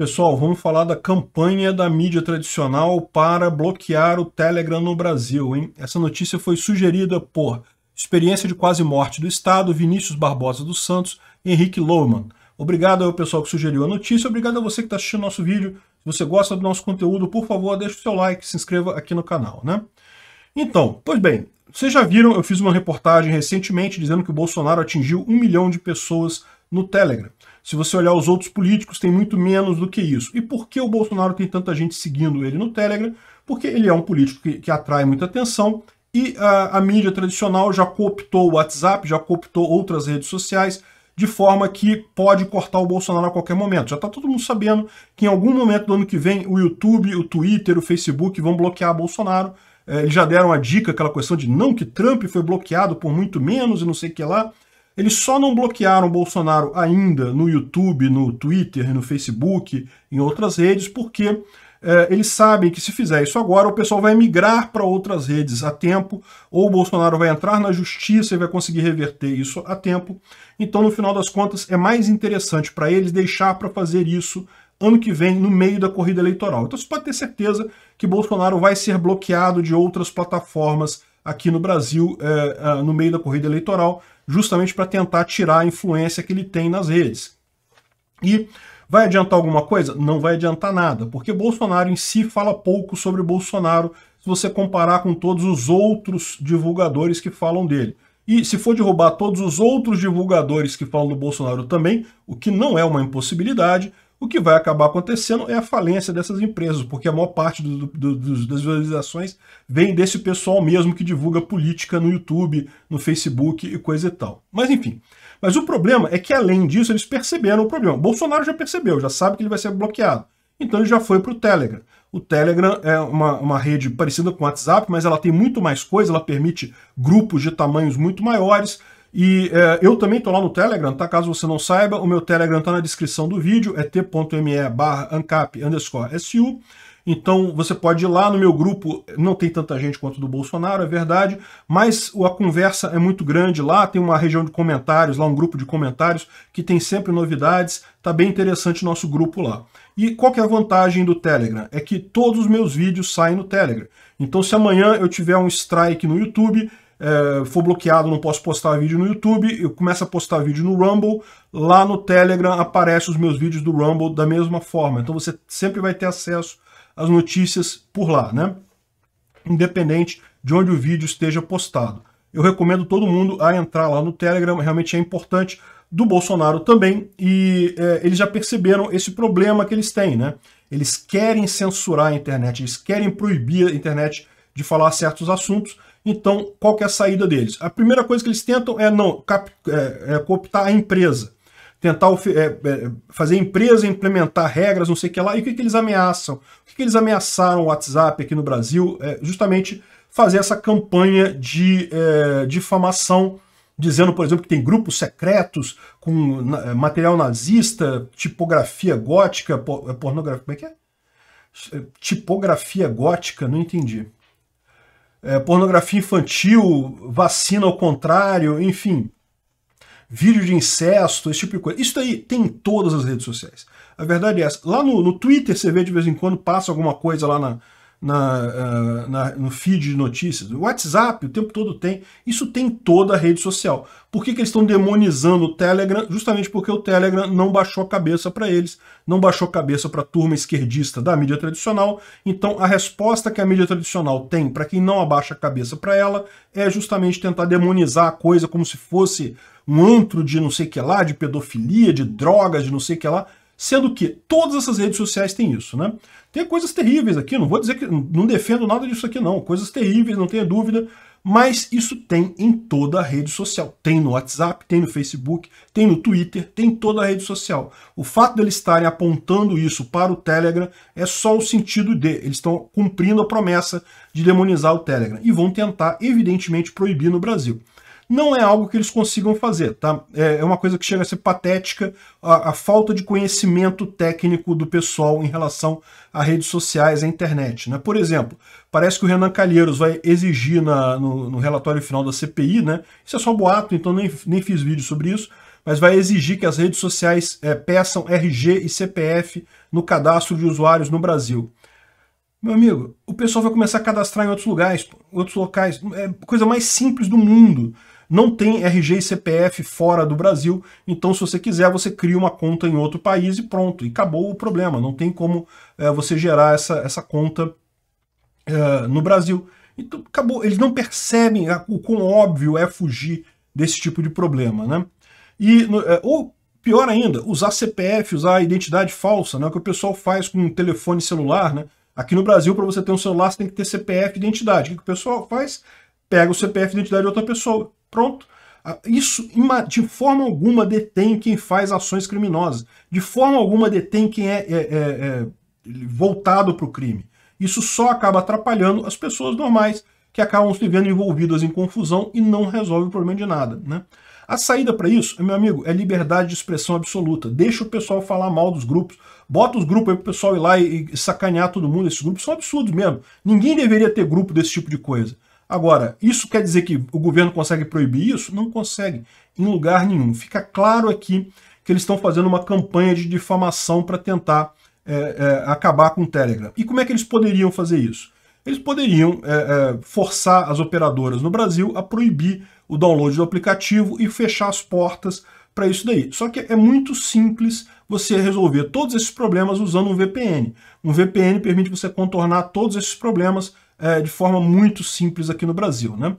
Pessoal, vamos falar da campanha da mídia tradicional para bloquear o Telegram no Brasil. Hein? Essa notícia foi sugerida por Experiência de Quase Morte do Estado, Vinícius Barbosa dos Santos e Henrique Lohmann. Obrigado ao pessoal que sugeriu a notícia, obrigado a você que está assistindo nosso vídeo. Se você gosta do nosso conteúdo, por favor, deixe o seu like, se inscreva aqui no canal. né? Então, pois bem, vocês já viram, eu fiz uma reportagem recentemente dizendo que o Bolsonaro atingiu um milhão de pessoas no Telegram. Se você olhar os outros políticos, tem muito menos do que isso. E por que o Bolsonaro tem tanta gente seguindo ele no Telegram? Porque ele é um político que, que atrai muita atenção e a, a mídia tradicional já cooptou o WhatsApp, já cooptou outras redes sociais, de forma que pode cortar o Bolsonaro a qualquer momento. Já está todo mundo sabendo que em algum momento do ano que vem o YouTube, o Twitter, o Facebook vão bloquear Bolsonaro. É, eles já deram a dica, aquela questão de não que Trump foi bloqueado por muito menos e não sei o que lá. Eles só não bloquearam Bolsonaro ainda no YouTube, no Twitter, no Facebook, em outras redes, porque é, eles sabem que se fizer isso agora, o pessoal vai migrar para outras redes a tempo, ou o Bolsonaro vai entrar na justiça e vai conseguir reverter isso a tempo. Então, no final das contas, é mais interessante para eles deixar para fazer isso ano que vem, no meio da corrida eleitoral. Então, você pode ter certeza que Bolsonaro vai ser bloqueado de outras plataformas aqui no Brasil é, é, no meio da corrida eleitoral justamente para tentar tirar a influência que ele tem nas redes. E vai adiantar alguma coisa? Não vai adiantar nada, porque Bolsonaro em si fala pouco sobre Bolsonaro se você comparar com todos os outros divulgadores que falam dele. E se for derrubar todos os outros divulgadores que falam do Bolsonaro também, o que não é uma impossibilidade, o que vai acabar acontecendo é a falência dessas empresas, porque a maior parte do, do, do, das visualizações vem desse pessoal mesmo que divulga política no YouTube, no Facebook e coisa e tal. Mas enfim. Mas o problema é que, além disso, eles perceberam o problema. Bolsonaro já percebeu, já sabe que ele vai ser bloqueado. Então ele já foi para o Telegram. O Telegram é uma, uma rede parecida com o WhatsApp, mas ela tem muito mais coisa, ela permite grupos de tamanhos muito maiores e é, eu também estou lá no Telegram, tá? Caso você não saiba, o meu Telegram está na descrição do vídeo, é t.me barra ancap underscore su. Então você pode ir lá no meu grupo, não tem tanta gente quanto do Bolsonaro, é verdade, mas a conversa é muito grande lá, tem uma região de comentários, lá um grupo de comentários que tem sempre novidades, tá bem interessante o nosso grupo lá. E qual que é a vantagem do Telegram? É que todos os meus vídeos saem no Telegram. Então se amanhã eu tiver um strike no YouTube, é, for bloqueado, não posso postar vídeo no YouTube, eu começo a postar vídeo no Rumble, lá no Telegram aparecem os meus vídeos do Rumble da mesma forma. Então você sempre vai ter acesso às notícias por lá, né? Independente de onde o vídeo esteja postado. Eu recomendo todo mundo a entrar lá no Telegram, realmente é importante, do Bolsonaro também, e é, eles já perceberam esse problema que eles têm, né? Eles querem censurar a internet, eles querem proibir a internet de falar certos assuntos, então, qual que é a saída deles? A primeira coisa que eles tentam é não cap, é, é, cooptar a empresa. Tentar é, é, fazer a empresa implementar regras, não sei o que lá. E o que, que eles ameaçam? O que, que eles ameaçaram o WhatsApp aqui no Brasil? É justamente fazer essa campanha de é, difamação dizendo, por exemplo, que tem grupos secretos com é, material nazista, tipografia gótica, pornografia. Como é que é? Tipografia gótica, não entendi é, pornografia infantil, vacina ao contrário, enfim, vídeo de incesto, esse tipo de coisa. Isso daí tem em todas as redes sociais. A verdade é essa. Lá no, no Twitter você vê de vez em quando, passa alguma coisa lá na, na, eh, na, no feed de notícias. O WhatsApp o tempo todo tem. Isso tem toda a rede social. Por que, que eles estão demonizando o Telegram? Justamente porque o Telegram não baixou a cabeça para eles, não baixou a cabeça para a turma esquerdista da mídia tradicional. Então a resposta que a mídia tradicional tem para quem não abaixa a cabeça para ela é justamente tentar demonizar a coisa como se fosse um antro de não sei que lá, de pedofilia, de drogas, de não sei que lá. Sendo que todas essas redes sociais têm isso, né? Tem coisas terríveis aqui, não vou dizer que não defendo nada disso aqui não, coisas terríveis, não tenha dúvida, mas isso tem em toda a rede social. Tem no WhatsApp, tem no Facebook, tem no Twitter, tem em toda a rede social. O fato deles estarem apontando isso para o Telegram é só o sentido de eles estão cumprindo a promessa de demonizar o Telegram e vão tentar evidentemente proibir no Brasil não é algo que eles consigam fazer, tá? É, é uma coisa que chega a ser patética a, a falta de conhecimento técnico do pessoal em relação a redes sociais, à internet, né? Por exemplo, parece que o Renan Calheiros vai exigir na, no, no, relatório final da CPI, né? Isso é só boato, então nem, nem fiz vídeo sobre isso, mas vai exigir que as redes sociais é, peçam RG e CPF no cadastro de usuários no Brasil. Meu amigo, o pessoal vai começar a cadastrar em outros lugares, outros locais. É a coisa mais simples do mundo não tem RG e CPF fora do Brasil, então se você quiser, você cria uma conta em outro país e pronto, e acabou o problema, não tem como é, você gerar essa, essa conta é, no Brasil. Então acabou, eles não percebem ah, o quão óbvio é fugir desse tipo de problema, né? E, eh, ou pior ainda, usar CPF, usar identidade falsa, né? O que o pessoal faz com um telefone celular, né? Aqui no Brasil, para você ter um celular, você tem que ter CPF e identidade. O que o pessoal faz? Pega o CPF e identidade de outra pessoa. Pronto. Ah, isso de forma alguma detém quem faz ações criminosas. De forma alguma detém quem é, é, é, é voltado para o crime. Isso só acaba atrapalhando as pessoas normais que acabam se vendo envolvidas em confusão e não resolve o problema de nada. Né? A saída para isso, meu amigo, é liberdade de expressão absoluta. Deixa o pessoal falar mal dos grupos. Bota os grupos aí pro pessoal ir lá e, e sacanear todo mundo. Esses grupos são absurdos mesmo. Ninguém deveria ter grupo desse tipo de coisa. Agora, isso quer dizer que o governo consegue proibir isso? Não consegue, em lugar nenhum. Fica claro aqui que eles estão fazendo uma campanha de difamação para tentar é, é, acabar com o Telegram. E como é que eles poderiam fazer isso? Eles poderiam é, é forçar as operadoras no Brasil a proibir o download do aplicativo e fechar as portas para isso daí. Só que é muito simples você resolver todos esses problemas usando um VPN. Um VPN permite você contornar todos esses problemas é, de forma muito simples aqui no Brasil. Né?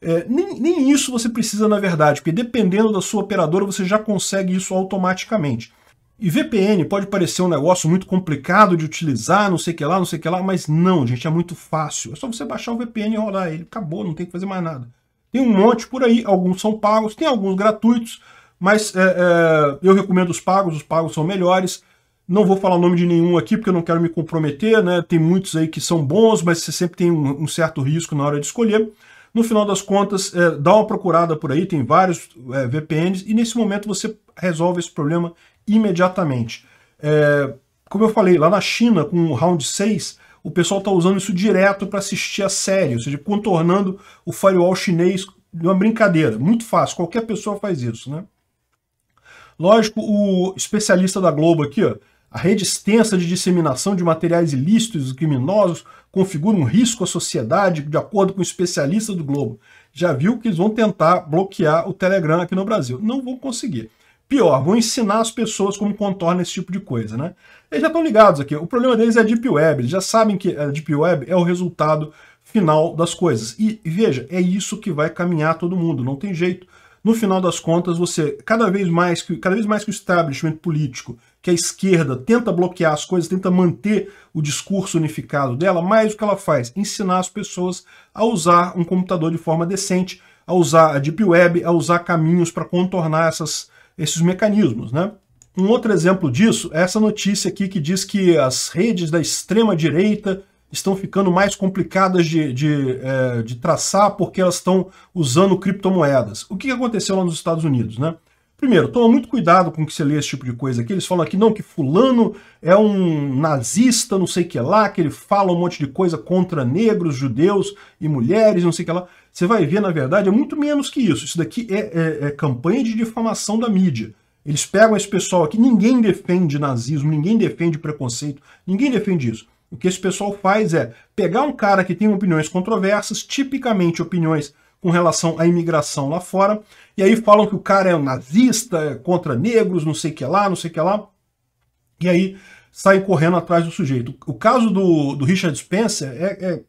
É, nem, nem isso você precisa, na verdade, porque dependendo da sua operadora, você já consegue isso automaticamente. E VPN pode parecer um negócio muito complicado de utilizar, não sei o que lá, não sei o que lá, mas não, gente, é muito fácil. É só você baixar o VPN e rodar ele. Acabou, não tem que fazer mais nada. Tem um monte por aí, alguns são pagos, tem alguns gratuitos, mas é, é, eu recomendo os pagos, os pagos são melhores. Não vou falar o nome de nenhum aqui porque eu não quero me comprometer, né? Tem muitos aí que são bons, mas você sempre tem um, um certo risco na hora de escolher. No final das contas, é, dá uma procurada por aí, tem vários é, VPNs e nesse momento você resolve esse problema imediatamente. É, como eu falei, lá na China, com o Round 6, o pessoal está usando isso direto para assistir a série, ou seja, contornando o firewall chinês de uma brincadeira. Muito fácil, qualquer pessoa faz isso, né? Lógico, o especialista da Globo aqui, ó, a rede extensa de disseminação de materiais ilícitos e criminosos configura um risco à sociedade, de acordo com um especialista do Globo. Já viu que eles vão tentar bloquear o Telegram aqui no Brasil. Não vão conseguir. Pior, vão ensinar as pessoas como contorna esse tipo de coisa, né? Eles já estão ligados aqui. O problema deles é a Deep Web. Eles já sabem que a Deep Web é o resultado final das coisas. E veja, é isso que vai caminhar todo mundo, não tem jeito. No final das contas, você, cada vez mais que, cada vez mais que o establishment político que a esquerda tenta bloquear as coisas, tenta manter o discurso unificado dela, mas o que ela faz? Ensinar as pessoas a usar um computador de forma decente, a usar a Deep Web, a usar caminhos para contornar essas, esses mecanismos. Né? Um outro exemplo disso é essa notícia aqui que diz que as redes da extrema-direita estão ficando mais complicadas de, de, é, de traçar porque elas estão usando criptomoedas. O que aconteceu lá nos Estados Unidos? Né? Primeiro, toma muito cuidado com que você lê esse tipo de coisa aqui. Eles falam aqui, não, que fulano é um nazista, não sei o que lá, que ele fala um monte de coisa contra negros, judeus e mulheres, não sei o que lá. Você vai ver, na verdade, é muito menos que isso. Isso daqui é, é, é campanha de difamação da mídia. Eles pegam esse pessoal aqui, ninguém defende nazismo, ninguém defende preconceito, ninguém defende isso. O que esse pessoal faz é pegar um cara que tem opiniões controversas, tipicamente opiniões com relação à imigração lá fora. E aí falam que o cara é um nazista, é contra negros, não sei o que lá, não sei o que lá. E aí saem correndo atrás do sujeito. O caso do, do Richard Spencer é, é,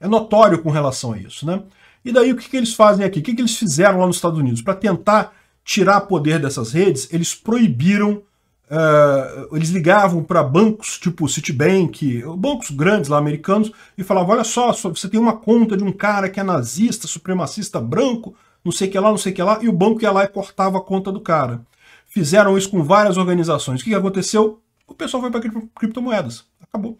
é, notório com relação a isso, né? E daí o que, que eles fazem aqui? O que, que eles fizeram lá nos Estados Unidos? Para tentar tirar poder dessas redes, eles proibiram Uh, eles ligavam para bancos tipo Citibank, bancos grandes lá americanos, e falavam: olha só, você tem uma conta de um cara que é nazista, supremacista branco, não sei o que lá, não sei o que lá, e o banco ia lá e cortava a conta do cara. Fizeram isso com várias organizações. O que aconteceu? O pessoal foi para criptomoedas. Acabou.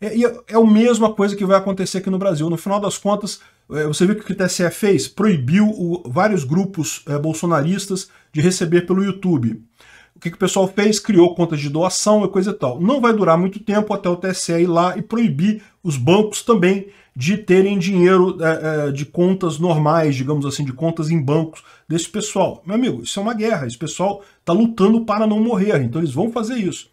É, é, é a mesma coisa que vai acontecer aqui no Brasil. No final das contas, é, você viu o que o TSE fez? Proibiu o, vários grupos é, bolsonaristas de receber pelo YouTube. O que, que o pessoal fez? Criou contas de doação e coisa e tal. Não vai durar muito tempo até o TSE ir lá e proibir os bancos também de terem dinheiro é, é, de contas normais, digamos assim, de contas em bancos desse pessoal. Meu amigo, isso é uma guerra. Esse pessoal está lutando para não morrer, então eles vão fazer isso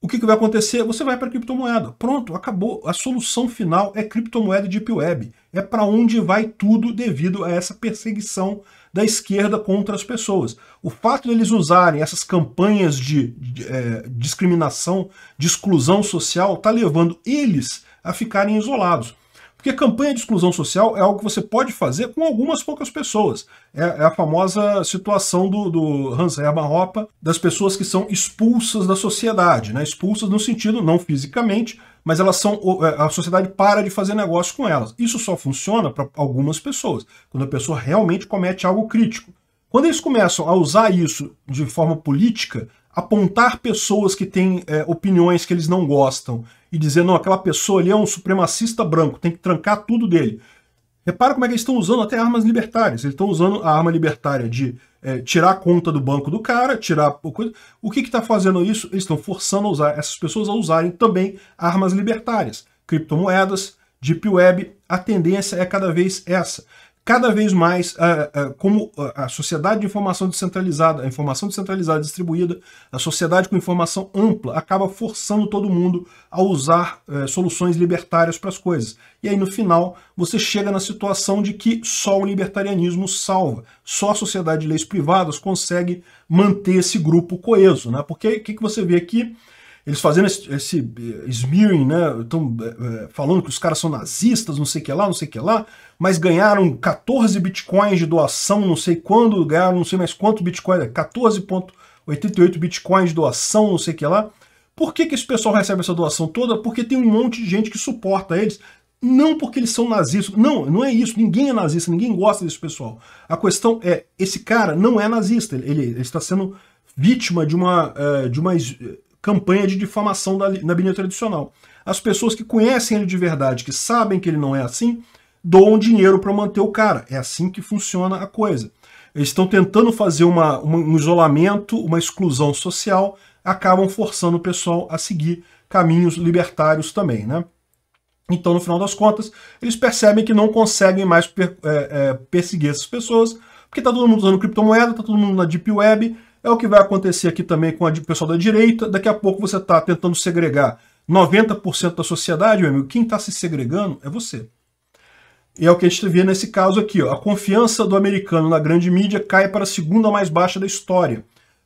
o que, que vai acontecer? Você vai para criptomoeda. Pronto, acabou. A solução final é criptomoeda de Deep Web. É para onde vai tudo devido a essa perseguição da esquerda contra as pessoas. O fato deles eles usarem essas campanhas de, de é, discriminação, de exclusão social, está levando eles a ficarem isolados. Porque campanha de exclusão social é algo que você pode fazer com algumas poucas pessoas. É, é a famosa situação do, do Hans Hermann Hoppe, das pessoas que são expulsas da sociedade, né? expulsas no sentido, não fisicamente, mas elas são é, a sociedade para de fazer negócio com elas. Isso só funciona para algumas pessoas, quando a pessoa realmente comete algo crítico. Quando eles começam a usar isso de forma política, apontar pessoas que têm é, opiniões que eles não gostam, e dizer, não, aquela pessoa ali é um supremacista branco, tem que trancar tudo dele. Repara como é que eles estão usando até armas libertárias. Eles estão usando a arma libertária de é, tirar a conta do banco do cara, tirar o coisa. O que está fazendo isso? Eles estão forçando a usar essas pessoas a usarem também armas libertárias, criptomoedas, deep web. A tendência é cada vez essa cada vez mais, uh, uh, como ah, a sociedade de informação descentralizada, a informação descentralizada distribuída, a sociedade com informação ampla, acaba forçando todo mundo a usar uh, soluções libertárias para as coisas. E aí, no final, você chega na situação de que só o libertarianismo salva, só a sociedade de leis privadas consegue manter esse grupo coeso. Né? Porque o que, que você vê aqui? eles fazendo esse, esse eh, smearing, né? Estão é, eh, eh, falando que os caras são nazistas, não sei o que lá, não sei o que lá, mas ganharam 14 bitcoins de doação, não sei quando, ganharam não sei mais quanto bitcoin, 14,88 bitcoins de doação, não sei o que lá. Por que, que esse pessoal recebe essa doação toda? Porque tem um monte de gente que suporta eles, não porque eles são nazistas. Não, não é isso. Ninguém é nazista, ninguém gosta desse pessoal. A questão é, esse cara não é nazista. Ele, ele está sendo vítima de uma, de uma campanha de difamação da, na mídia tradicional. As pessoas que conhecem ele de verdade, que sabem que ele não é assim, doam dinheiro para manter o cara. É assim que funciona a coisa. Eles estão tentando fazer uma, uma, um isolamento, uma exclusão social, acabam forçando o pessoal a seguir caminhos libertários também, né? Então, no final das contas, eles percebem que não conseguem mais per, é, é, perseguir essas pessoas, porque está todo mundo usando criptomoeda, está todo mundo na Deep Web, é o que vai acontecer aqui também com o pessoal da direita. Daqui a pouco você está tentando segregar 90% da sociedade, meu amigo. Quem está se segregando é você. E é o que a gente vê nesse caso aqui. Ó. A confiança do americano na grande mídia cai para a segunda mais baixa da história.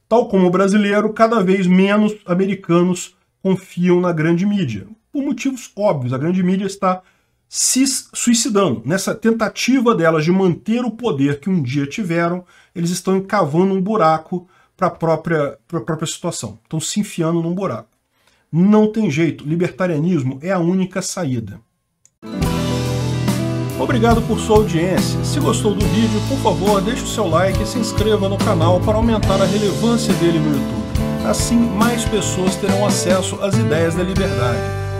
Tal como o brasileiro, cada vez menos americanos confiam na grande mídia. Por motivos óbvios, a grande mídia está se suicidando. Nessa tentativa delas de manter o poder que um dia tiveram, eles estão encavando um buraco para a própria, própria situação. Estão se enfiando num buraco. Não tem jeito, libertarianismo é a única saída. Obrigado por sua audiência. Se gostou do vídeo, por favor, deixe o seu like e se inscreva no canal para aumentar a relevância dele no YouTube. Assim, mais pessoas terão acesso às ideias da liberdade